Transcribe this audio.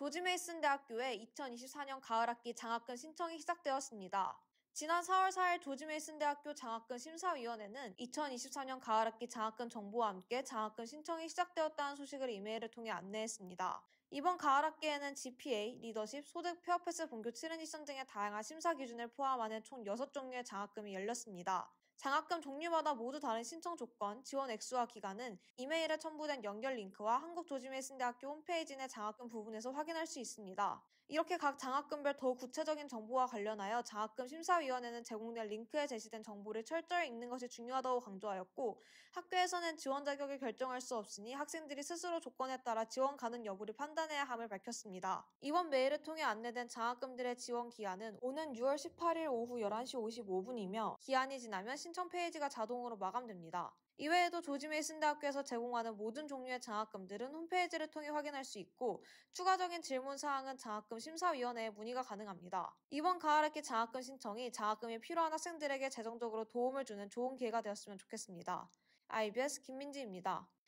조지 메이슨 대학교의 2024년 가을학기 장학금 신청이 시작되었습니다. 지난 4월 4일 조지 메이슨 대학교 장학금 심사위원회는 2024년 가을학기 장학금 정보와 함께 장학금 신청이 시작되었다는 소식을 이메일을 통해 안내했습니다. 이번 가을학기에는 GPA, 리더십, 소득, 페어패스, 본교, 트랜지션 등의 다양한 심사 기준을 포함하는 총 6종류의 장학금이 열렸습니다. 장학금 종류마다 모두 다른 신청 조건, 지원 액수와 기간은 이메일에 첨부된 연결 링크와 한국조지메신대학교 홈페이지 내 장학금 부분에서 확인할 수 있습니다. 이렇게 각 장학금별 더 구체적인 정보와 관련하여 장학금 심사위원회는 제공된 링크에 제시된 정보를 철저히 읽는 것이 중요하다고 강조하였고 학교에서는 지원 자격을 결정할 수 없으니 학생들이 스스로 조건에 따라 지원 가능 여부를 판단해야 함을 밝혔습니다. 이번 메일을 통해 안내된 장학금들의 지원 기한은 오는 6월 18일 오후 11시 55분이며 기한이 지나면 신 신청 페이지가 자동으로 마감됩니다. 이외에도 조지 메이슨 대학교에서 제공하는 모든 종류의 장학금들은 홈페이지를 통해 확인할 수 있고 추가적인 질문 사항은 장학금 심사위원회에 문의가 가능합니다. 이번 가을 학기 장학금 신청이 장학금이 필요한 학생들에게 재정적으로 도움을 주는 좋은 기회가 되었으면 좋겠습니다. IBS 김민지입니다.